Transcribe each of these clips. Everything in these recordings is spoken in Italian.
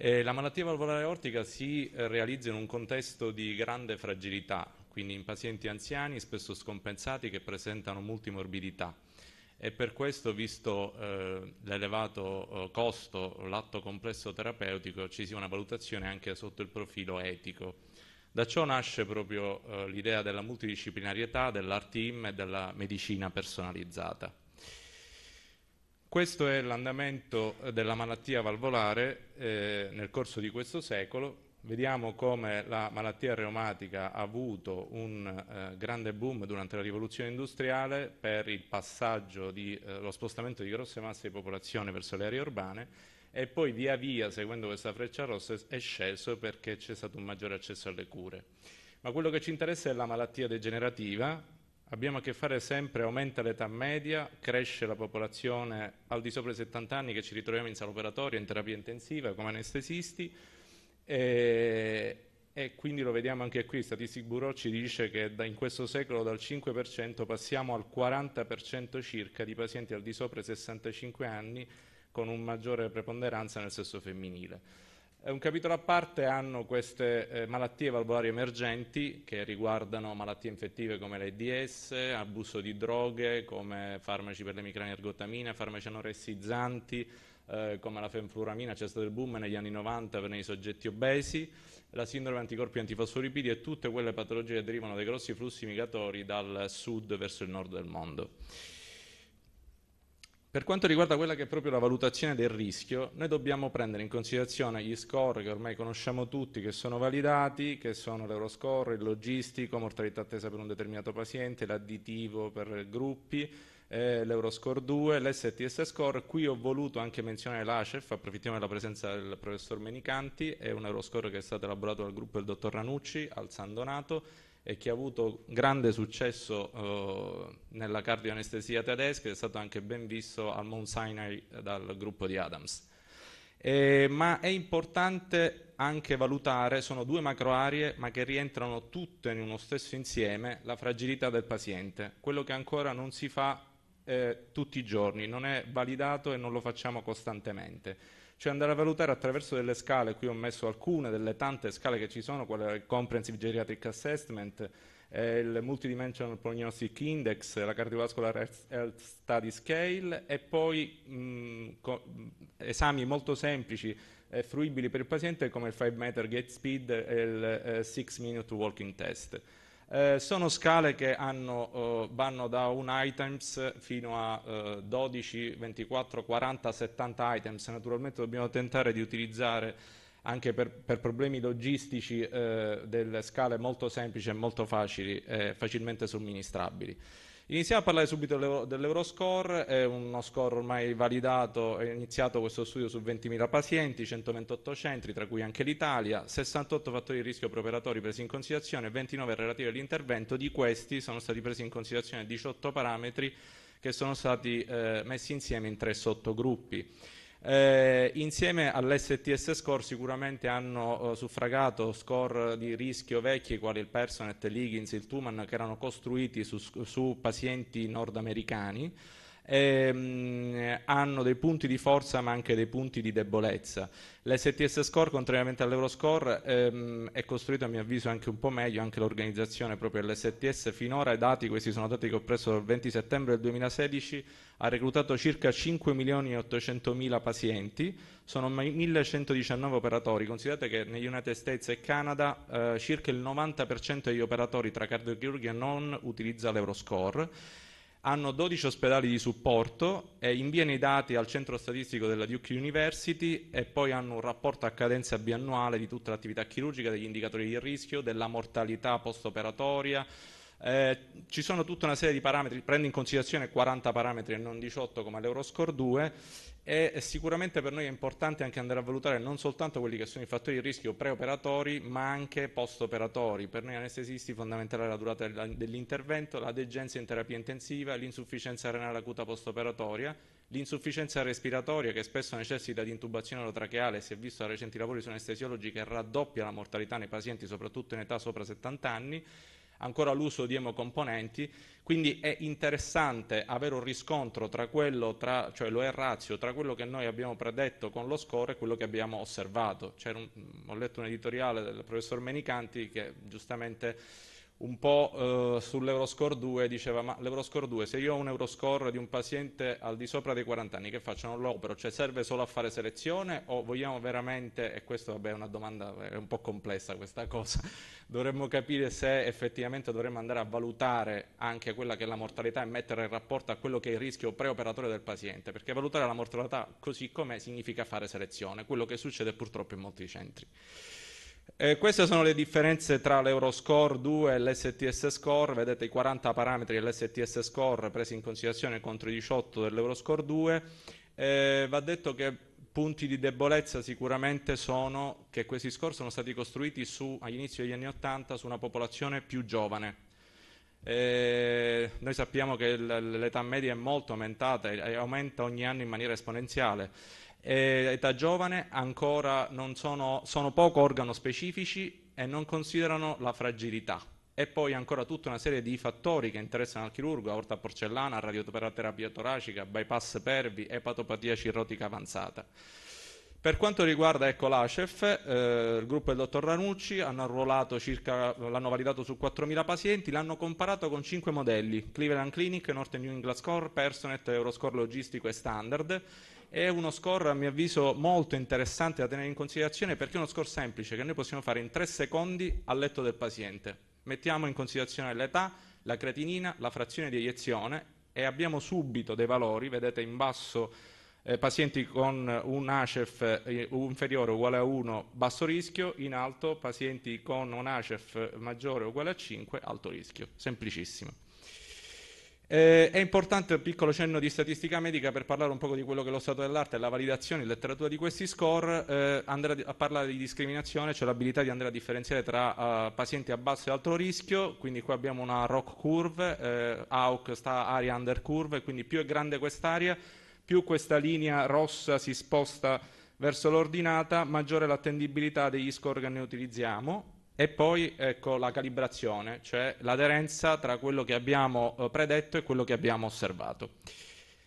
Eh, la malattia valvolare aortica si eh, realizza in un contesto di grande fragilità, quindi in pazienti anziani spesso scompensati che presentano multimorbidità e per questo, visto eh, l'elevato eh, costo, l'atto complesso terapeutico, ci sia una valutazione anche sotto il profilo etico. Da ciò nasce proprio eh, l'idea della multidisciplinarietà, dell'art team e della medicina personalizzata. Questo è l'andamento eh, della malattia valvolare eh, nel corso di questo secolo. Vediamo come la malattia reumatica ha avuto un eh, grande boom durante la rivoluzione industriale per il passaggio, di, eh, lo spostamento di grosse masse di popolazione verso le aree urbane e poi via via, seguendo questa freccia rossa, è sceso perché c'è stato un maggiore accesso alle cure. Ma quello che ci interessa è la malattia degenerativa, Abbiamo a che fare sempre, aumenta l'età media, cresce la popolazione al di sopra dei 70 anni che ci ritroviamo in sala operatoria, in terapia intensiva, come anestesisti e, e quindi lo vediamo anche qui, Statistic Bureau ci dice che da, in questo secolo dal 5% passiamo al 40% circa di pazienti al di sopra dei 65 anni con un maggiore preponderanza nel sesso femminile. Eh, un capitolo a parte hanno queste eh, malattie valvolari emergenti che riguardano malattie infettive come l'AIDS, abuso di droghe come farmaci per le micranie ergotamine, farmaci anoressizzanti eh, come la fenfluramina, c'è stato il boom negli anni 90 per i soggetti obesi, la sindrome anticorpi antifosforipidi e tutte quelle patologie che derivano dai grossi flussi migratori dal sud verso il nord del mondo. Per quanto riguarda quella che è proprio la valutazione del rischio, noi dobbiamo prendere in considerazione gli score che ormai conosciamo tutti, che sono validati, che sono l'Euroscore, il logistico, mortalità attesa per un determinato paziente, l'additivo per gruppi, eh, l'Euroscore 2, l'STS score. Qui ho voluto anche menzionare l'ACEF, approfittiamo della presenza del professor Menicanti, è un Euroscore che è stato elaborato dal gruppo del dottor Ranucci al San Donato e che ha avuto grande successo eh, nella cardioanestesia tedesca è stato anche ben visto al Mount Sinai dal gruppo di Adams. Eh, ma è importante anche valutare, sono due macroarie ma che rientrano tutte in uno stesso insieme, la fragilità del paziente, quello che ancora non si fa eh, tutti i giorni, non è validato e non lo facciamo costantemente cioè andare a valutare attraverso delle scale, qui ho messo alcune delle tante scale che ci sono, quella del Comprehensive Geriatric Assessment, eh, il Multidimensional Prognostic Index, la Cardiovascular Health Study Scale e poi mh, mm, mm, esami molto semplici e fruibili per il paziente come il 5 Meter Gate Speed e il eh, 6 Minute Walking Test. Eh, sono scale che hanno, eh, vanno da un items fino a eh, 12, 24, 40, 70 items. Naturalmente dobbiamo tentare di utilizzare anche per, per problemi logistici eh, delle scale molto semplici e molto facili, eh, facilmente somministrabili. Iniziamo a parlare subito dell'Euroscore, è uno score ormai validato, è iniziato questo studio su 20.000 pazienti, 128 centri, tra cui anche l'Italia, 68 fattori di rischio preoperatori presi in considerazione, 29 relativi all'intervento, di questi sono stati presi in considerazione 18 parametri che sono stati eh, messi insieme in tre sottogruppi. Eh, insieme all'STS Score sicuramente hanno eh, suffragato score di rischio vecchi quali il Personet, l'Higgins, il Tuman che erano costruiti su, su pazienti nordamericani ehm, hanno dei punti di forza ma anche dei punti di debolezza. L'STS Score, contrariamente all'Euroscore, ehm, è costruito a mio avviso anche un po' meglio, anche l'organizzazione proprio dell'STS. Finora i dati, questi sono dati che ho preso dal 20 settembre del 2016, ha reclutato circa 5 milioni e 800 mila pazienti, sono 1119 operatori. Considerate che negli United States e Canada eh, circa il 90% degli operatori tra cardiochirurgia non utilizza l'Euroscore hanno 12 ospedali di supporto e inviano i dati al centro statistico della Duke University e poi hanno un rapporto a cadenza biannuale di tutta l'attività chirurgica, degli indicatori di rischio, della mortalità postoperatoria, eh, ci sono tutta una serie di parametri, prendo in considerazione 40 parametri e non 18 come all'Euroscore 2 e sicuramente per noi è importante anche andare a valutare non soltanto quelli che sono i fattori di rischio preoperatori ma anche postoperatori. Per noi anestesisti fondamentale è la durata dell'intervento, la degenza in terapia intensiva, l'insufficienza renale acuta postoperatoria, l'insufficienza respiratoria che spesso necessita di intubazione orotracheale, si è visto da recenti lavori su anestesiologi che raddoppia la mortalità nei pazienti soprattutto in età sopra 70 anni ancora l'uso di emocomponenti, quindi è interessante avere un riscontro tra quello, tra, cioè lo è razio, tra quello che noi abbiamo predetto con lo score e quello che abbiamo osservato. Un, ho letto un editoriale del professor Menicanti che giustamente un po' eh, sull'Euroscore 2 diceva ma l'Euroscore 2 se io ho un Euroscore di un paziente al di sopra dei 40 anni che faccio? Non lo cioè serve solo a fare selezione o vogliamo veramente, e questa vabbè, è una domanda è un po' complessa questa cosa, dovremmo capire se effettivamente dovremmo andare a valutare anche quella che è la mortalità e mettere in rapporto a quello che è il rischio preoperatorio del paziente, perché valutare la mortalità così com'è significa fare selezione, quello che succede purtroppo in molti centri. Eh, queste sono le differenze tra l'Euroscore 2 e l'STS Score, vedete i 40 parametri dell'STS Score presi in considerazione contro i 18 dell'Euroscore 2. Eh, va detto che punti di debolezza sicuramente sono che questi score sono stati costruiti su, all'inizio degli anni 80 su una popolazione più giovane. Eh, noi sappiamo che l'età media è molto aumentata e aumenta ogni anno in maniera esponenziale eh, età giovane ancora sono, sono poco organo specifici e non considerano la fragilità e poi ancora tutta una serie di fattori che interessano al chirurgo, aorta porcellana, radioterapia toracica, bypass pervi, epatopatia cirrotica avanzata. Per quanto riguarda ecco, l'ACEF, eh, il gruppo del dottor Ranucci circa, l'hanno validato su 4.000 pazienti, l'hanno comparato con 5 modelli, Cleveland Clinic, Northern New England Score, Personet, Euroscore logistico e Standard, è uno score a mio avviso molto interessante da tenere in considerazione perché è uno score semplice che noi possiamo fare in 3 secondi al letto del paziente. Mettiamo in considerazione l'età, la creatinina, la frazione di eiezione e abbiamo subito dei valori, vedete in basso eh, pazienti con un ACEF eh, inferiore o uguale a 1 basso rischio, in alto pazienti con un ACEF maggiore o uguale a 5 alto rischio, semplicissimo. Eh, è importante un piccolo cenno di statistica medica per parlare un po' di quello che è lo stato dell'arte e la validazione in letteratura di questi score. Eh, andrà a parlare di discriminazione, cioè l'abilità di andare a differenziare tra uh, pazienti a basso e alto rischio. Quindi qui abbiamo una ROC curve, eh, AUC sta area under curve, quindi più è grande quest'area, più questa linea rossa si sposta verso l'ordinata, maggiore l'attendibilità degli score che ne utilizziamo e poi ecco, la calibrazione, cioè l'aderenza tra quello che abbiamo eh, predetto e quello che abbiamo osservato.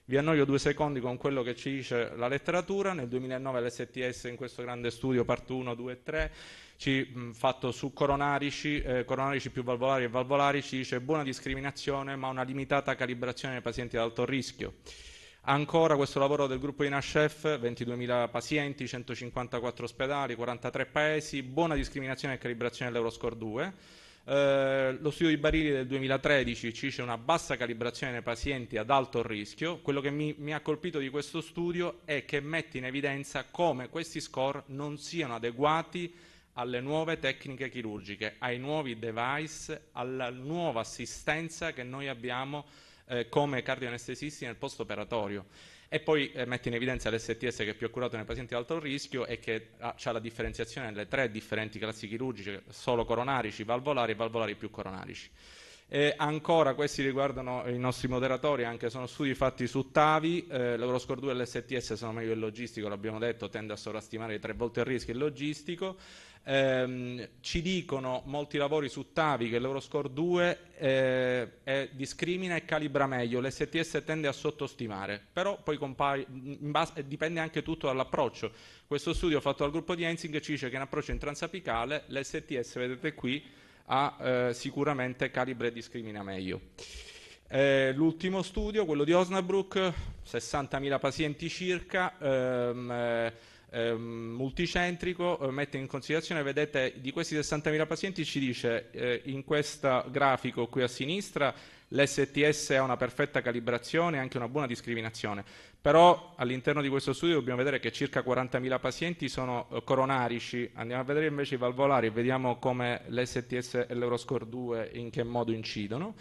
Vi annoio due secondi con quello che ci dice la letteratura. Nel 2009 l'STS in questo grande studio, part 1, 2 e 3, ci, mh, fatto su coronarici, eh, coronarici più valvolari e valvolari, ci dice buona discriminazione ma una limitata calibrazione nei pazienti ad alto rischio. Ancora questo lavoro del gruppo INASCEF, 22.000 pazienti, 154 ospedali, 43 paesi, buona discriminazione e calibrazione dell'Euroscore 2. Eh, lo studio di Barili del 2013 ci dice una bassa calibrazione nei pazienti ad alto rischio. Quello che mi, mi, ha colpito di questo studio è che mette in evidenza come questi score non siano adeguati alle nuove tecniche chirurgiche, ai nuovi device, alla nuova assistenza che noi abbiamo eh, come cardioanestesisti nel post operatorio e poi eh, mette in evidenza l'STS che è più accurato nei pazienti ad alto rischio e che ah, ha la differenziazione nelle tre differenti classi chirurgiche, solo coronarici, valvolari e valvolari più coronarici. E ancora questi riguardano i nostri moderatori, anche sono studi fatti su Tavi, eh, l'Euroscore 2 e l'STS sono meglio il logistico, l'abbiamo detto, tende a sovrastimare di tre volte il rischio il logistico. Ehm, ci dicono molti lavori su Tavi che l'Euroscore 2 eh, è, discrimina e calibra meglio, l'STS tende a sottostimare, però poi base, dipende anche tutto dall'approccio. Questo studio fatto dal gruppo di Hensing ci dice che in approccio intransapicale l'STS, vedete qui, ha, eh, sicuramente calibra e discrimina meglio. Eh, l'ultimo studio, quello di Osnabrück, 60.000 pazienti circa, ehm, eh, ehm, multicentrico eh, mette in considerazione, vedete, di questi 60.000 pazienti ci dice eh, in questo grafico qui a sinistra l'STS ha una perfetta calibrazione e anche una buona discriminazione, però all'interno di questo studio dobbiamo vedere che circa 40.000 pazienti sono eh, coronarici, andiamo a vedere invece i valvolari, e vediamo come l'STS e l'Euroscore 2 in che modo incidono.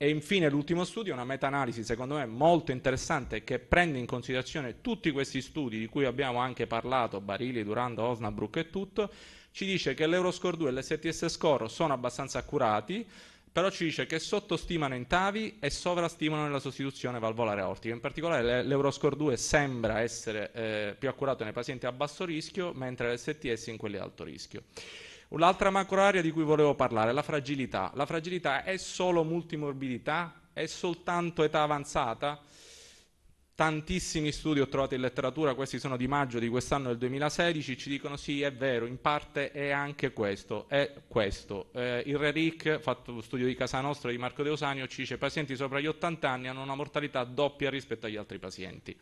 E infine l'ultimo studio, una meta-analisi secondo me molto interessante che prende in considerazione tutti questi studi di cui abbiamo anche parlato, Barili, Durando, Osnabrook e tutto, ci dice che l'Euroscore 2 e l'STS score sono abbastanza accurati, però ci dice che sottostimano in TAVI e sovrastimano nella sostituzione valvolare aortica. In particolare l'Euroscore 2 sembra essere eh, più accurato nei pazienti a basso rischio, mentre l'STS in quelli ad alto rischio. L'altra macroarea di cui volevo parlare è la fragilità. La fragilità è solo multimorbidità? È soltanto età avanzata? Tantissimi studi ho trovato in letteratura, questi sono di maggio di quest'anno del 2016, ci dicono sì, è vero, in parte è anche questo, è questo. Eh, il RERIC, fatto studio di casa nostra di Marco Deosanio, ci dice che i pazienti sopra gli 80 anni hanno una mortalità doppia rispetto agli altri pazienti.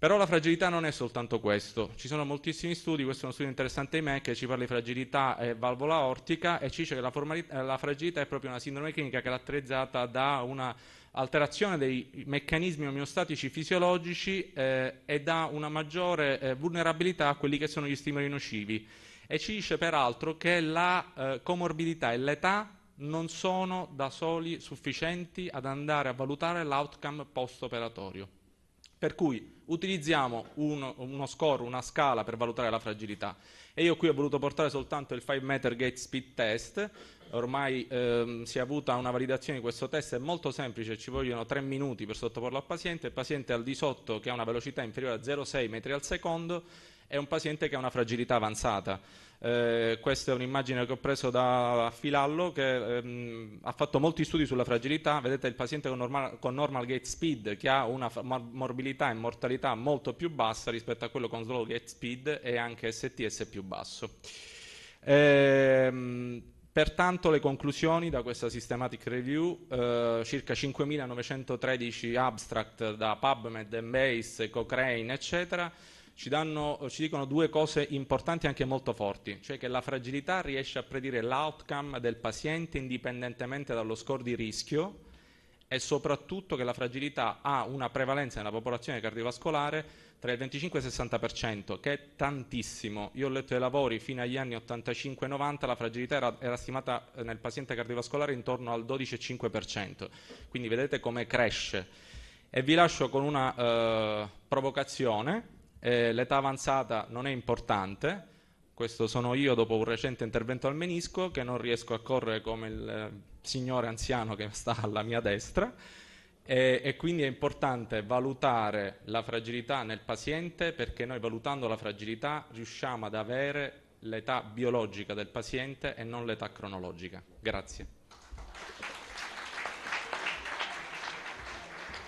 Però la fragilità non è soltanto questo, ci sono moltissimi studi, questo è uno studio interessante di me che ci parla di fragilità e valvola ortica e ci dice che la, eh, la fragilità è proprio una sindrome clinica caratterizzata da una alterazione dei meccanismi omeostatici fisiologici eh, e da una maggiore eh, vulnerabilità a quelli che sono gli stimoli nocivi. E ci dice peraltro che la eh, comorbidità e l'età non sono da soli sufficienti ad andare a valutare l'outcome post-operatorio. Per cui utilizziamo uno, uno score, una scala per valutare la fragilità. E io qui ho voluto portare soltanto il 5 meter gate speed test, ormai ehm, si è avuta una validazione di questo test, è molto semplice, ci vogliono 3 minuti per sottoporlo al paziente, il paziente al di sotto che ha una velocità inferiore a 0,6 metri al secondo è un paziente che ha una fragilità avanzata. Eh, questa è un'immagine che ho preso da Filallo che ehm, ha fatto molti studi sulla fragilità. Vedete il paziente con normal, con normal gate speed che ha una morbilità e mortalità molto più bassa rispetto a quello con slow gate speed e anche STS più basso. Eh, pertanto le conclusioni da questa systematic review, eh, circa 5.913 abstract da PubMed, Mace, Cochrane, eccetera, ci, danno, ci, dicono due cose importanti e anche molto forti, cioè che la fragilità riesce a predire l'outcome del paziente indipendentemente dallo score di rischio e soprattutto che la fragilità ha una prevalenza nella popolazione cardiovascolare tra il 25 e il 60%, che è tantissimo. Io ho letto i lavori fino agli anni 85-90, la fragilità era, era stimata eh, nel paziente cardiovascolare intorno al 12,5%, quindi vedete come cresce. E vi lascio con una eh, provocazione eh, l'età avanzata non è importante, questo sono io dopo un recente intervento al menisco che non riesco a correre come il eh, signore anziano che sta alla mia destra e, e quindi è importante valutare la fragilità nel paziente perché noi valutando la fragilità riusciamo ad avere l'età biologica del paziente e non l'età cronologica. Grazie.